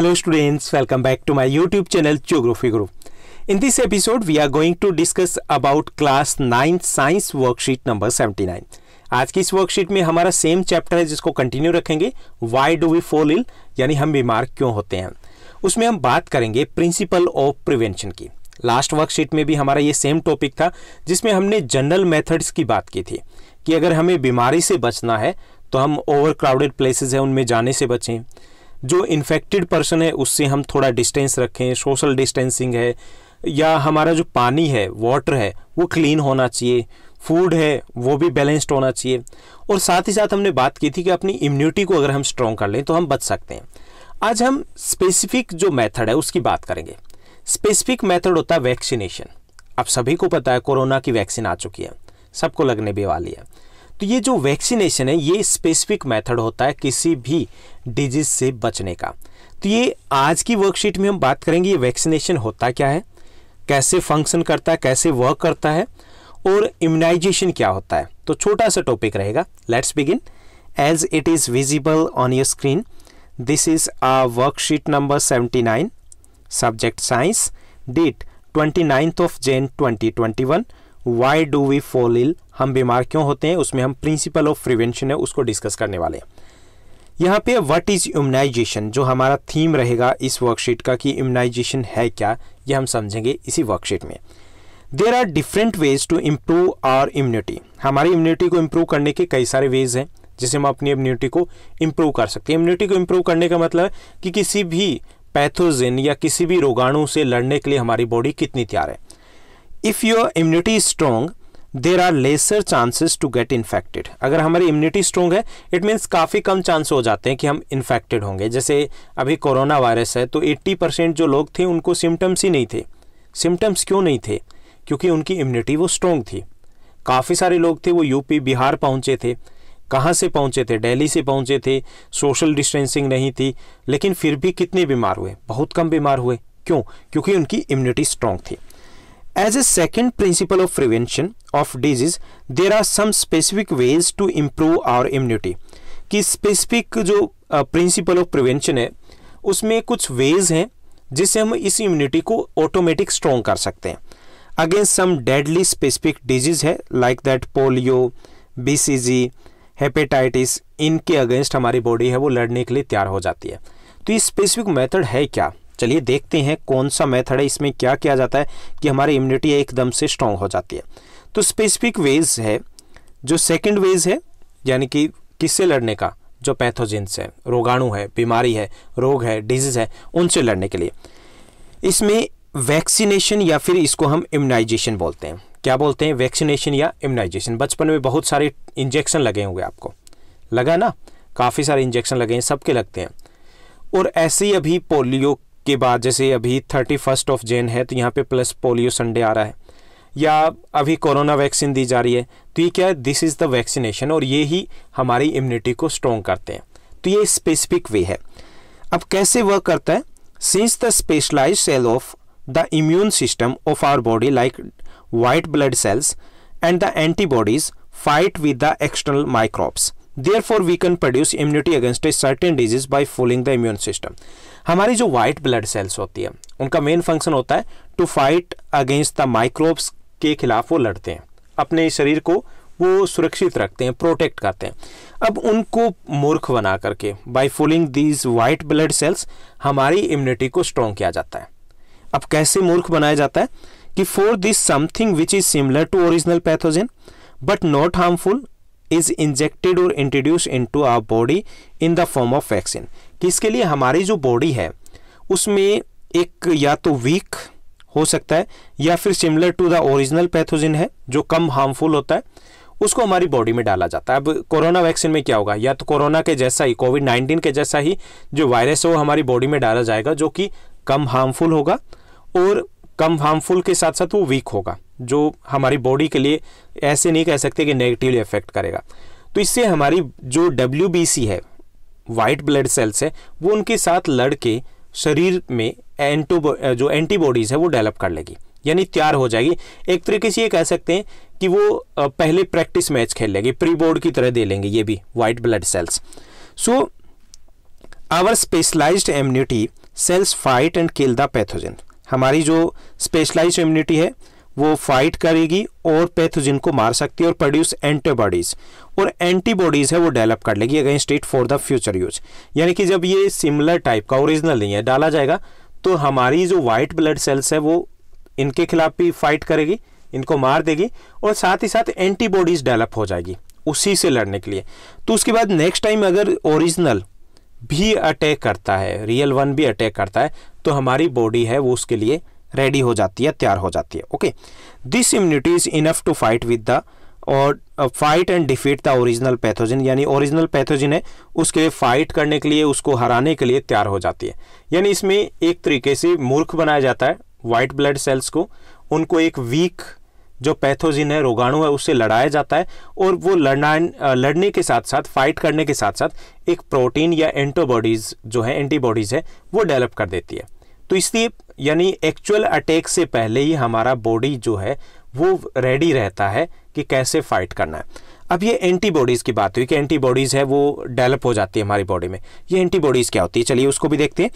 Hello students, welcome back to my YouTube channel Geography Group. In this episode, we are going to discuss about class 9 science worksheet number 79. आज की इस worksheet में हमारा same chapter है जिसको continue रखेंगे Y do we फोल इल यानी हम बीमार क्यों होते हैं उसमें हम बात करेंगे प्रिंसिपल ऑफ प्रिवेंशन की लास्ट वर्कशीट में भी हमारा ये सेम टॉपिक था जिसमें हमने जनरल मेथड्स की बात की थी कि अगर हमें बीमारी से बचना है तो हम ओवर क्राउडेड प्लेसेज हैं उनमें जाने से बचें जो इन्फेक्टेड पर्सन है उससे हम थोड़ा डिस्टेंस रखें सोशल डिस्टेंसिंग है या हमारा जो पानी है वाटर है वो क्लीन होना चाहिए फूड है वो भी बैलेंस्ड होना चाहिए और साथ ही साथ हमने बात की थी कि अपनी इम्यूनिटी को अगर हम स्ट्रॉन्ग कर लें तो हम बच सकते हैं आज हम स्पेसिफिक जो मेथड है उसकी बात करेंगे स्पेसिफिक मेथड होता है वैक्सीनेशन आप सभी को पता है कोरोना की वैक्सीन आ चुकी है सबको लगने भी वाली है तो ये जो वैक्सीनेशन है ये स्पेसिफिक मेथड होता है किसी भी डिजीज से बचने का तो ये आज की वर्कशीट में हम बात करेंगे ये वैक्सीनेशन होता क्या है कैसे फंक्शन करता है कैसे वर्क करता है और इम्यूनाइजेशन क्या होता है तो छोटा सा टॉपिक रहेगा let's begin as it is visible on your screen this is a worksheet number nine subject science date ninth of twenty one why do we fall ill हम बीमार क्यों होते हैं उसमें हम प्रिंसिपल ऑफ प्रिवेंशन है उसको डिस्कस करने वाले हैं यहाँ पे व्हाट इज़ इम्यूनाइजेशन जो हमारा थीम रहेगा इस वर्कशीट का कि इम्यूनाइजेशन है क्या ये हम समझेंगे इसी वर्कशीट में there are different ways to improve our immunity हमारी इम्यूनिटी को इम्प्रूव करने के कई सारे वेज हैं जिसे हम अपनी इम्यूनिटी को इम्प्रूव कर सकते हैं इम्यूनिटी को इम्प्रूव करने का मतलब कि किसी भी पैथोजिन या किसी भी रोगाणु से लड़ने के लिए हमारी बॉडी कितनी तैयार है if your immunity strong there are lesser chances to get infected अगर हमारी इम्यूनिटी स्ट्रॉन्ग है इट मीन्स काफ़ी कम चांस हो जाते हैं कि हम इन्फेक्टेड होंगे जैसे अभी कोरोना वायरस है तो 80 परसेंट जो लोग थे उनको सिम्टम्स ही नहीं थे सिम्टम्स क्यों नहीं थे क्योंकि उनकी इम्यूनिटी वो स्ट्रोंग थी काफ़ी सारे लोग थे वो यूपी बिहार पहुँचे थे कहाँ से पहुँचे थे डेली से पहुँचे थे सोशल डिस्टेंसिंग नहीं थी लेकिन फिर भी कितने बीमार हुए बहुत कम बीमार हुए क्यों क्योंकि उनकी इम्यूनिटी स्ट्रॉन्ग थी As a second principle of prevention of disease, there are some specific ways to improve our immunity. कि स्पेसिफिक जो प्रिंसिपल ऑफ प्रिवेंशन है उसमें कुछ वेज हैं जिससे हम इस इम्यूनिटी को ऑटोमेटिक स्ट्रॉन्ग कर सकते हैं against some deadly specific disease है like that polio BCG hepatitis इनके अगेंस्ट हमारी बॉडी है वो लड़ने के लिए तैयार हो जाती है तो ये स्पेसिफिक मेथड है क्या चलिए देखते हैं कौन सा मेथड है इसमें क्या किया जाता है कि हमारी इम्यूनिटी एकदम से स्ट्रांग हो जाती है तो स्पेसिफिक वेज है जो सेकेंड वेज है यानी कि किससे लड़ने का जो पैथोजेंस है रोगाणु है बीमारी है रोग है डिजीज़ है उनसे लड़ने के लिए इसमें वैक्सीनेशन या फिर इसको हम इम्यूनाइजेशन बोलते हैं क्या बोलते हैं वैक्सीनेशन या इम्यूनाइजेशन बचपन में बहुत सारे इंजेक्शन लगे होंगे आपको लगा ना काफ़ी सारे इंजेक्शन लगे हैं सबके लगते हैं और ऐसे ही अभी पोलियो के बाद जैसे अभी थर्टी फर्स्ट ऑफ जैन है तो यहाँ पे प्लस पोलियो संडे आ रहा है या अभी कोरोना वैक्सीन दी जा रही है तो ये क्या है दिस इज़ द वैक्सीनेशन और ये ही हमारी इम्यूनिटी को स्ट्रॉन्ग करते हैं तो ये स्पेसिफिक वे है अब कैसे वर्क करता है since the specialize cell of the immune system of our body like white blood cells and the antibodies fight with the external microbes there we can produce immunity against a certain disease by fooling the immune system हमारी जो white blood sales होती है उनका main function होता है to fight against the microbes के खिलाफ वो लड़ते हैं अपने शरीर को वो सुरक्षित रखते हैं प्रोटेक्ट करते हैं अब उनको मूर्ख बना करके by fooling these white blood cells हमारी इम्यूनिटी को स्ट्रॉन्ग किया जाता है अब कैसे मूर्ख बनाया जाता है कि for this something which is similar to original pathogen but not harmful is injected और introduce into our body in the form of vaccine किसके लिए हमारी जो बॉडी है उसमें एक या तो वीक हो सकता है या फिर similar to the original pathogen है जो कम हार्मफुल होता है उसको हमारी बॉडी में डाला जाता है अब कोरोना वैक्सीन में क्या होगा या तो कोरोना के जैसा ही कोविड नाइन्टीन के जैसा ही जो वायरस है वो हमारी बॉडी में डाला जाएगा जो कि कम हार्मफुल होगा और कम हार्मफुल के साथ साथ वो वीक होगा जो हमारी बॉडी के लिए ऐसे नहीं कह सकते कि नेगेटिवली इफेक्ट करेगा तो इससे हमारी जो डब्ल्यू है वाइट ब्लड सेल्स है वो उनके साथ लड़ के शरीर में एंटो जो एंटीबॉडीज़ है वो डेवलप कर लेगी यानी तैयार हो जाएगी एक तरीके से ये कह सकते हैं कि वो पहले प्रैक्टिस मैच खेल लेंगे प्री बोर्ड की तरह दे लेंगे ये भी white blood cells so our specialized immunity cells fight and kill the pathogen हमारी जो स्पेशलाइज्ड इम्यूनिटी है वो फाइट करेगी और पैथोजिन को मार सकती है और प्रोड्यूस एंटीबॉडीज़ और एंटीबॉडीज़ है वो डेवलप कर लेगी against it for the future use यानी कि जब ये सिमिलर टाइप का ओरिजिनल नहीं है डाला जाएगा तो हमारी जो वाइट ब्लड सेल्स है वो इनके खिलाफ भी फाइट करेगी इनको मार देगी और साथ ही साथ एंटीबॉडीज़ डेवलप हो जाएगी उसी से लड़ने के लिए तो उसके बाद नेक्स्ट टाइम अगर ओरिजिनल भी अटैक करता है रियल वन भी अटैक करता है तो हमारी बॉडी है वो उसके लिए रेडी हो जाती है तैयार हो जाती है okay this immunity is enough to fight with the और fight and defeat the original pathogen यानी ओरिजिनल पैथोजिन है उसके फाइट करने के लिए उसको हराने के लिए तैयार हो जाती है यानी इसमें एक तरीके से मूर्ख बनाया जाता है वाइट ब्लड सेल्स को उनको एक वीक जो पैथोजिन है रोगाणु है उससे लड़ाया जाता है और वो लड़ना uh, लड़ने के साथ साथ फाइट करने के साथ साथ एक प्रोटीन या एंटोबॉडीज़ जो है एंटीबॉडीज़ है वो डेवलप कर देती है तो इसलिए यानी एक्चुअल अटैक से पहले ही हमारा बॉडी जो है वो रेडी रहता है कि कैसे फाइट करना है अब ये एंटीबॉडीज़ की बात हुई कि एंटीबॉडीज़ है वो डेवलप हो जाती है हमारी बॉडी में ये एंटीबॉडीज़ क्या होती है चलिए उसको भी देखते हैं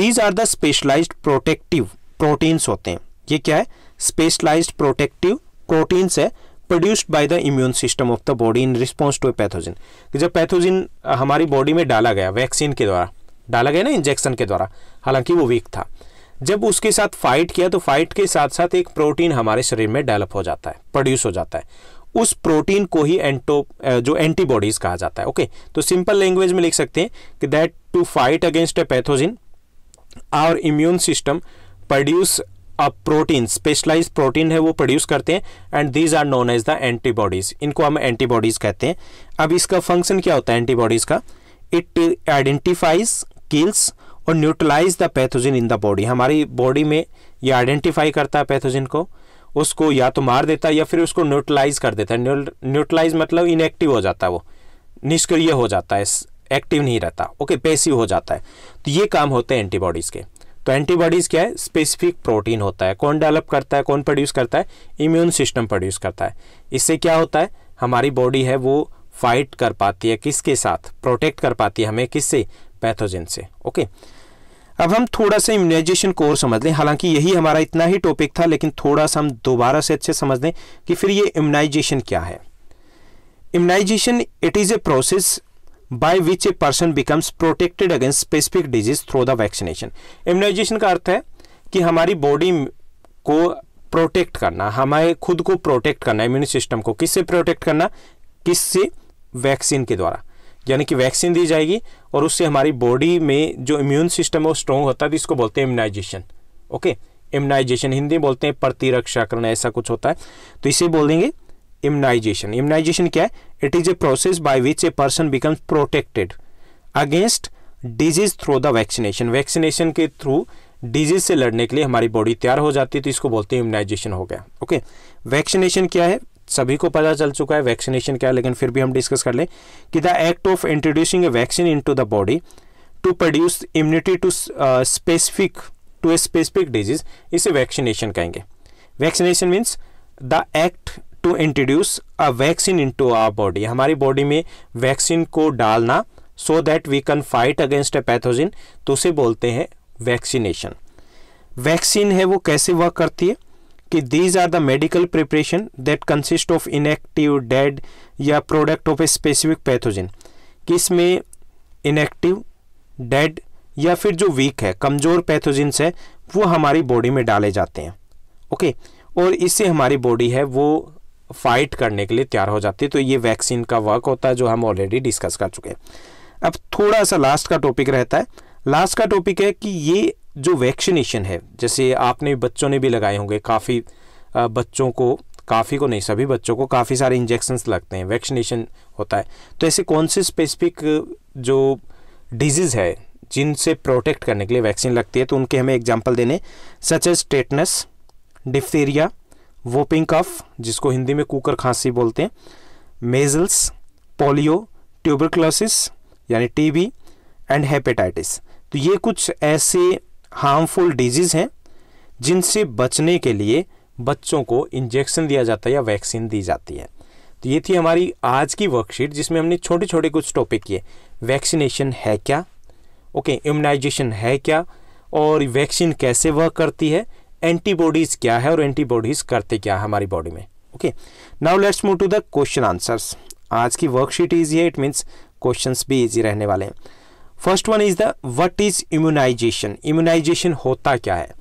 these are the specialised protective proteins होते हैं ये क्या है स्पेशलाइज्ड प्रोटेक्टिव प्रोटीन्स है produced by the immune system of the body in response to a pathogen जब पैथोजिन हमारी बॉडी में डाला गया वैक्सीन के द्वारा डाला गया ना इंजेक्शन के द्वारा हालांकि वो वीक था जब उसके साथ फाइट किया तो फाइट के साथ साथ एक प्रोटीन हमारे शरीर में डेवलप हो जाता है प्रोड्यूस हो जाता है उस प्रोटीन को ही एंटो जो एंटीबॉडीज कहा जाता है ओके तो सिंपल लैंग्वेज में लिख सकते हैं कि that to fight against a pathogen our immune system produce a protein specialize protein है वो प्रोड्यूस करते हैं and these are known as the antibodies इनको हम एंटीबॉडीज कहते हैं अब इसका फंक्शन क्या होता है एंटीबॉडीज का इट आइडेंटिफाइज किल्स और neutralize the pathogen in the body हमारी बॉडी में ये आइडेंटिफाई करता है पैथोजिन को उसको या तो मार देता है या फिर उसको न्यूट्रलाइज कर देता है न्यूट्रलाइज मतलब इनएक्टिव हो जाता है वो निष्क्रिय हो जाता है एक्टिव नहीं रहता ओके पेसिव हो जाता है तो ये काम होते हैं एंटीबॉडीज़ के तो एंटीबॉडीज़ क्या है स्पेसिफिक प्रोटीन होता है कौन डेवलप करता है कौन प्रोड्यूस करता है इम्यून सिस्टम प्रोड्यूस करता है इससे क्या होता है हमारी बॉडी है वो फाइट कर पाती है किसके साथ प्रोटेक्ट कर पाती है हमें किससे पैथोजन से ओके अब हम थोड़ा सा इम्यूनाइजेशन को और समझ लें हालांकि यही हमारा इतना ही टॉपिक था लेकिन थोड़ा सा हम दोबारा से अच्छे समझ लें कि फिर ये इम्यूनाइजेशन क्या है immunization it is a process by which a person becomes protected against specific disease through the vaccination immunization का अर्थ है कि हमारी बॉडी को प्रोटेक्ट करना हमारे खुद को प्रोटेक्ट करना इम्यून सिस्टम को किससे प्रोटेक्ट करना किससे वैक्सीन के द्वारा यानी कि वैक्सीन दी जाएगी और उससे हमारी बॉडी में जो इम्यून सिस्टम है वो स्ट्रॉन्ग होता है तो इसको बोलते हैं इम्यूनाइजेशन ओके इम्यूनाइजेशन हिंदी में बोलते हैं प्रतिरक्षा करना ऐसा कुछ होता है तो इसे बोल देंगे इम्यूनाइजेशन इम्यूनाइजेशन क्या है it is a process by which a person becomes protected against disease through the vaccination vaccination के थ्रू डिजीज से लड़ने के लिए हमारी बॉडी तैयार हो जाती है तो इसको बोलते हैं इम्यूनाइजेशन हो गया ओके वैक्सीनेशन क्या है सभी को पता चल चुका है वैक्सीनेशन क्या है लेकिन फिर भी हम डिस्कस कर लें कि the act of introducing a vaccine into the body to produce immunity to specific to a specific disease इसे वैक्सीनेशन कहेंगे vaccination means the act to introduce a vaccine into our body हमारी body में vaccine को डालना so that we can fight against a pathogen तो उसे बोलते हैं वैक्सीनेशन वैक्सीन है वो कैसे वर्क करती है कि these are the medical preparation that consist of inactive dead या product of a specific pathogen कि इसमें इनएक्टिव डेड या फिर जो वीक है कमज़ोर पैथोजिन्स है वो हमारी बॉडी में डाले जाते हैं ओके और इससे हमारी बॉडी है वो फाइट करने के लिए तैयार हो जाती है तो ये वैक्सीन का वर्क होता है जो हम ऑलरेडी डिस्कस कर चुके हैं अब थोड़ा सा लास्ट का टॉपिक रहता है लास्ट का टॉपिक है कि ये जो वैक्सीनेशन है जैसे आपने बच्चों ने भी लगाए होंगे काफ़ी बच्चों को काफ़ी को नहीं सभी बच्चों को काफ़ी सारे इंजेक्शन्स लगते हैं वैक्सीनेशन होता है तो ऐसे कौन से स्पेसिफिक जो डिजीज़ है जिनसे प्रोटेक्ट करने के लिए वैक्सीन लगती है तो उनके हमें एग्जाम्पल देने such as tetanus diphtheria whooping cough जिसको हिंदी में कुकर खांसी बोलते हैं मेजल्स पोलियो ट्यूबरक्लोसिस यानी टीबी एंड हेपेटाइटिस तो ये कुछ ऐसे हार्मफुल डिजीज़ हैं जिनसे बचने के लिए बच्चों को इंजेक्शन दिया जाता है या वैक्सीन दी जाती है तो ये थी हमारी आज की वर्कशीट जिसमें हमने छोटे छोटे कुछ टॉपिक किए वैक्सीनेशन है क्या ओके इम्यूनाइजेशन है क्या और वैक्सीन कैसे वर्क करती है एंटीबॉडीज़ क्या है और एंटीबॉडीज़ करते क्या है हमारी बॉडी में okay now let's move to the question answers आज की वर्कशीट ईजी है इट मीन्स क्वेश्चन भी ईजी रहने वाले हैं first one is the what is immunisation immunisation होता क्या है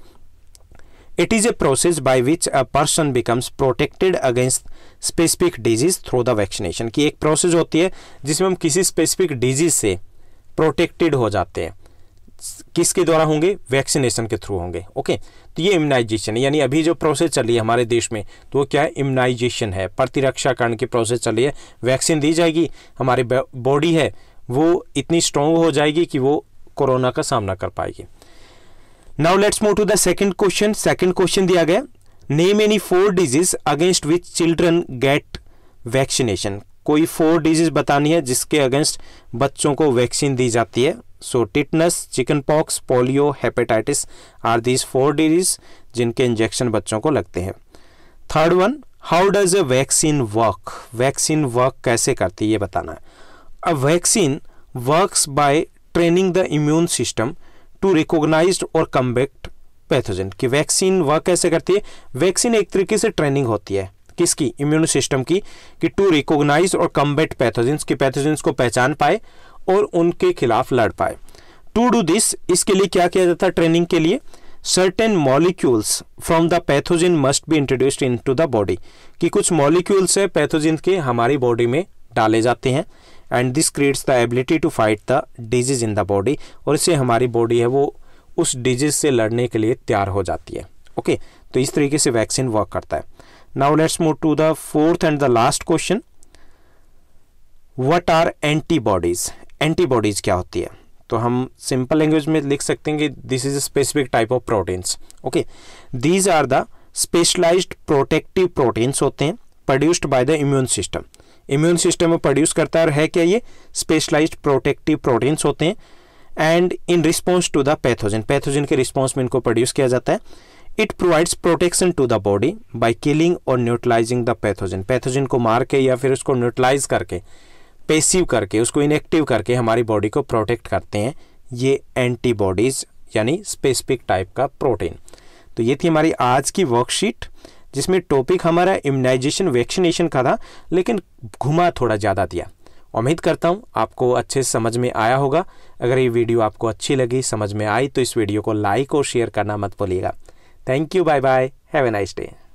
it is a process by which a person becomes protected against specific disease through the vaccination की एक प्रोसेस होती है जिसमें हम किसी स्पेसिफिक डिजीज से प्रोटेक्टेड हो जाते हैं किसके द्वारा होंगे वैक्सीनेशन के थ्रू होंगे ओके तो ये इम्यूनाइजेशन यानी अभी जो प्रोसेस चल रही है हमारे देश में तो वो क्या है इम्यूनाइजेशन है प्रतिरक्षाकरण की प्रोसेस चल रही है वैक्सीन दी जाएगी हमारी बॉडी है वो इतनी स्ट्रॉन्ग हो जाएगी कि वो कोरोना का सामना कर पाएगी now let's move to the second question second question दिया गया name any four disease against which children get vaccination कोई फोर डिजीज बतानी है जिसके अगेंस्ट बच्चों को वैक्सीन दी जाती है so tetanus chicken pox polio hepatitis are these four disease जिनके इंजेक्शन बच्चों को लगते हैं third one how does a vaccine work vaccine work कैसे करती है ये बताना है A vaccine works by training the immune system to recognize or combat pathogen कि वैक्सीन वर्क कैसे करती है वैक्सीन एक तरीके से ट्रेनिंग होती है किसकी इम्यून सिस्टम की कि टू रिकोगनाइज और कम्बेट पैथोजेंस की पैथोजेंस को पहचान पाए और उनके खिलाफ लड़ पाए टू डू दिस इसके लिए क्या किया जाता है ट्रेनिंग के लिए certain molecules from the pathogen must be introduced into the body कि कुछ मॉलिक्यूल्स है पैथोजिन के हमारी बॉडी में डाले जाते हैं and this creates the ability to fight the disease in the body और इससे हमारी बॉडी है वो उस डिजीज से लड़ने के लिए तैयार हो जाती है ओके okay? तो इस तरीके से वैक्सीन वर्क करता है now let's move to the fourth and the last question what are antibodies antibodies क्या होती है तो हम सिंपल लैंग्वेज में लिख सकते हैं कि this is a specific type of proteins okay these are the specialised protective proteins होते हैं produced by the immune system immune system में प्रोड्यूस करता है और है क्या ये स्पेशलाइज प्रोटेक्टिव प्रोटीन्स होते हैं and in response to the pathogen pathogen के रिस्पॉन्स में इनको प्रोड्यूस किया जाता है it provides protection to the body by killing और न्यूट्रलाइजिंग द पैथोजन पैथोजन को मार के या फिर उसको न्यूट्रलाइज करके पेसिव करके उसको इनएक्टिव करके हमारी बॉडी को प्रोटेक्ट करते हैं ये एंटीबॉडीज़ यानी स्पेसिफिक टाइप का प्रोटीन तो ये थी हमारी आज की वर्कशीट जिसमें टॉपिक हमारा इम्यूनाइजेशन वैक्सीनेशन का था लेकिन घुमा थोड़ा ज़्यादा दिया उम्मीद करता हूँ आपको अच्छे से समझ में आया होगा अगर ये वीडियो आपको अच्छी लगी समझ में आई तो इस वीडियो को लाइक और शेयर करना मत भूलिएगा thank you bye bye have a nice day